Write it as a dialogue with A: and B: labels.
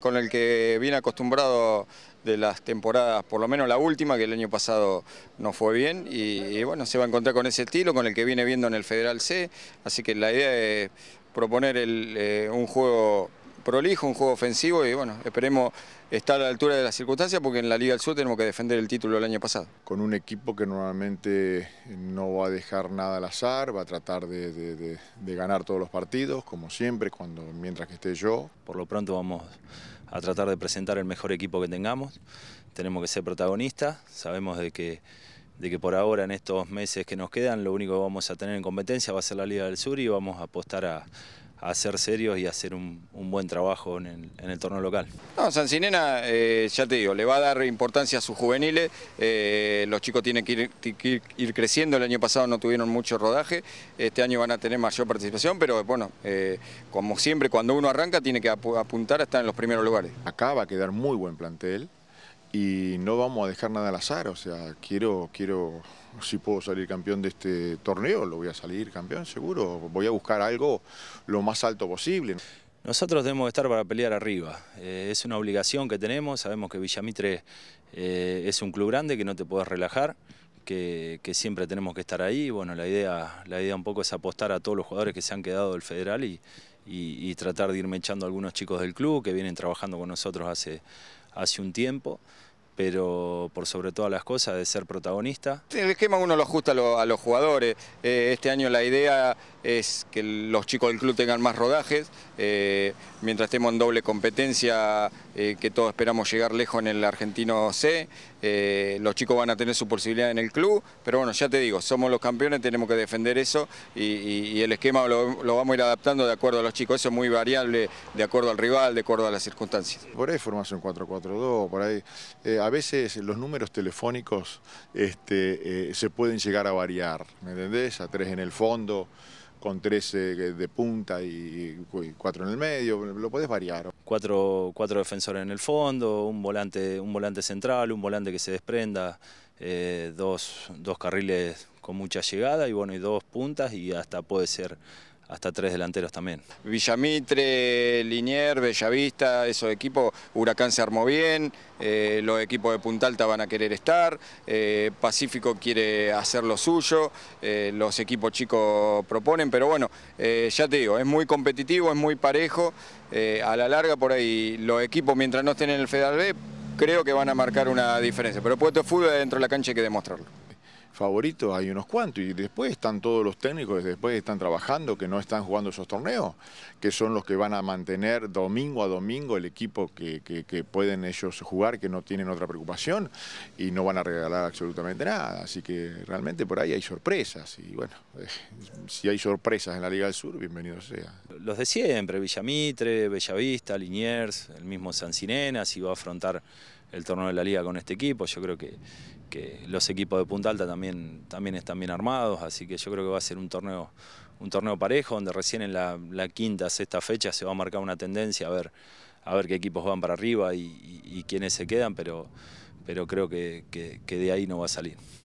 A: con el que viene acostumbrado de las temporadas, por lo menos la última, que el año pasado no fue bien, y, bueno, se va a encontrar con ese estilo, con el que viene viendo en el Federal C, así que la idea es proponer eh, un juego prolijo, un juego ofensivo y bueno, esperemos estar a la altura de las circunstancias porque en la Liga del Sur tenemos que defender el título del año pasado.
B: Con un equipo que normalmente no va a dejar nada al azar, va a tratar de, ganar todos los partidos, como siempre, cuando, mientras que esté yo. Por lo pronto vamos
C: a tratar de presentar el mejor equipo que tengamos, tenemos que ser protagonistas, sabemos de que de que por ahora en estos meses que nos quedan lo único que vamos a tener en competencia va a ser la Liga del Sur y vamos a apostar a, a ser serios y hacer un, buen trabajo en el, en torneo
A: local. No, Sancinena, eh, ya te digo, le va a dar importancia a sus juveniles, eh, los chicos tienen que ir, creciendo, el año pasado no tuvieron mucho rodaje, este año van a tener mayor participación, pero bueno, eh, como siempre, cuando uno arranca tiene que apuntar a estar en los primeros lugares.
B: Acá va a quedar muy buen plantel, y no vamos a dejar nada al azar, o sea, quiero, quiero, si puedo salir campeón de este torneo, lo voy a salir campeón seguro, voy a buscar algo lo más alto posible. Nosotros debemos estar para pelear arriba,
C: eh, es una obligación que tenemos, sabemos que Villamitre eh, es un club grande que no te puedes relajar, que, siempre tenemos que estar ahí, bueno, la idea, la idea un poco es apostar a todos los jugadores que se han quedado del Federal y, tratar de irme echando algunos chicos del club que vienen trabajando con nosotros hace, hace un tiempo pero por sobre todas las cosas de ser protagonista.
A: El esquema uno lo ajusta a, los jugadores. Eh, este año la idea es que los chicos del club tengan más rodajes, eh, mientras estemos en doble competencia, eh, que todos esperamos llegar lejos en el argentino C. Eh, los chicos van a tener su posibilidad en el club, pero bueno, ya te digo, somos los campeones, tenemos que defender eso y, el esquema lo, vamos a ir adaptando de acuerdo a los chicos, eso es muy variable de acuerdo al rival, de acuerdo a las circunstancias.
B: Por ahí formación 4-4-2, por ahí eh, a veces los números telefónicos este, eh, se pueden llegar a variar, ¿me entendés? A tres en el fondo, con tres de punta y cuatro en el medio, lo podés variar cuatro,
C: cuatro defensores en el fondo, un volante, un volante central, un volante que se desprenda, eh, dos, dos carriles con mucha llegada y bueno, y dos puntas y hasta puede ser hasta tres delanteros también.
A: Villamitre, Linier, Bellavista, esos equipos, Huracán se armó bien, eh, los equipos de Punta Alta van a querer estar, eh, Pacífico quiere hacer lo suyo, eh, los equipos chicos proponen, pero bueno, ya te digo, es muy competitivo, es muy parejo, a la larga por ahí los equipos mientras no estén en el Federal B, creo que van a marcar una diferencia, pero puesto fútbol dentro de la cancha hay que demostrarlo
B: favoritos hay unos cuantos. Y después están todos los técnicos que después están trabajando, que no están jugando esos torneos, que son los que van a mantener domingo a domingo el equipo que, pueden ellos jugar, que no tienen otra preocupación y no van a regalar absolutamente nada. Así que realmente por ahí hay sorpresas. Y bueno, si hay sorpresas en la Liga del Sur, bienvenido sea. Los de siempre, Villamitre, Bellavista, Liniers, el mismo
C: Sancinena, si va a afrontar el torneo de la Liga con este equipo, yo creo que, que los equipos de Punta Alta también también, están bien armados, así que yo creo que va a ser un torneo, un torneo parejo, donde recién en la, quinta, sexta fecha se va a marcar una tendencia a ver, a ver qué equipos van para arriba y, quiénes se quedan, pero, creo que de ahí no va a salir.